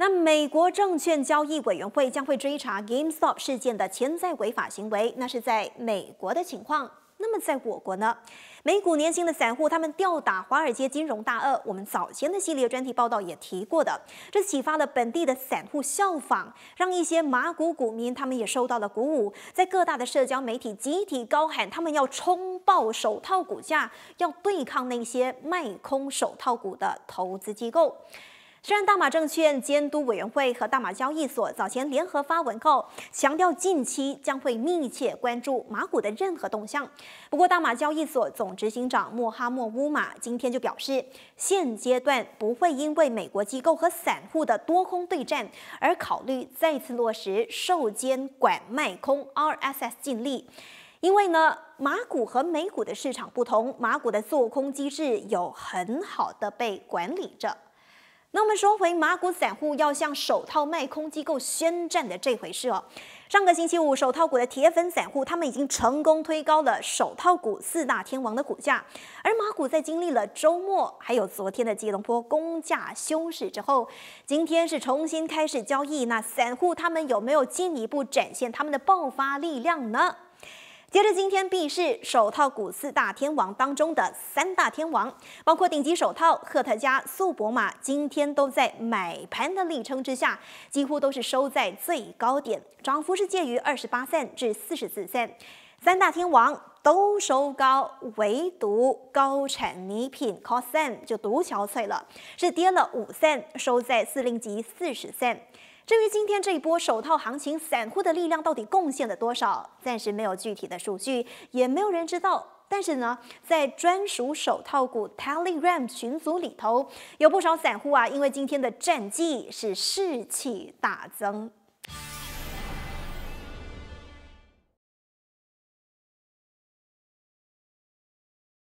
那美国证券交易委员会将会追查 GameStop 事件的潜在违法行为，那是在美国的情况。那么在我国呢？美股年轻的散户他们吊打华尔街金融大鳄，我们早前的系列专题报道也提过的，这启发了本地的散户效仿，让一些马股股民他们也受到了鼓舞，在各大的社交媒体集体高喊，他们要冲爆手套股价，要对抗那些卖空手套股的投资机构。虽然大马证券监督委员会和大马交易所早前联合发文后，强调近期将会密切关注马股的任何动向。不过，大马交易所总执行长莫哈默乌马今天就表示，现阶段不会因为美国机构和散户的多空对战而考虑再次落实受监管卖空 RSS 禁力。因为呢，马股和美股的市场不同，马股的做空机制有很好的被管理着。那我们说回马股散户要向手套卖空机构宣战的这回事哦。上个星期五，手套股的铁粉散户他们已经成功推高了手套股四大天王的股价，而马股在经历了周末还有昨天的吉隆坡公价休市之后，今天是重新开始交易。那散户他们有没有进一步展现他们的爆发力量呢？接着，今天必市手套股四大天王当中的三大天王，包括顶级手套赫特加、速博马，今天都在买盘的力撑之下，几乎都是收在最高点，涨幅是介于二十八三至四十四三。三大天王都收高，唯独高产米品 Costan 就独憔悴了，是跌了五三，收在四零级四十三。至于今天这一波手套行情，散户的力量到底贡献了多少？暂时没有具体的数据，也没有人知道。但是呢，在专属手套股 Telegram 群组里头，有不少散户啊，因为今天的战绩是士气大增。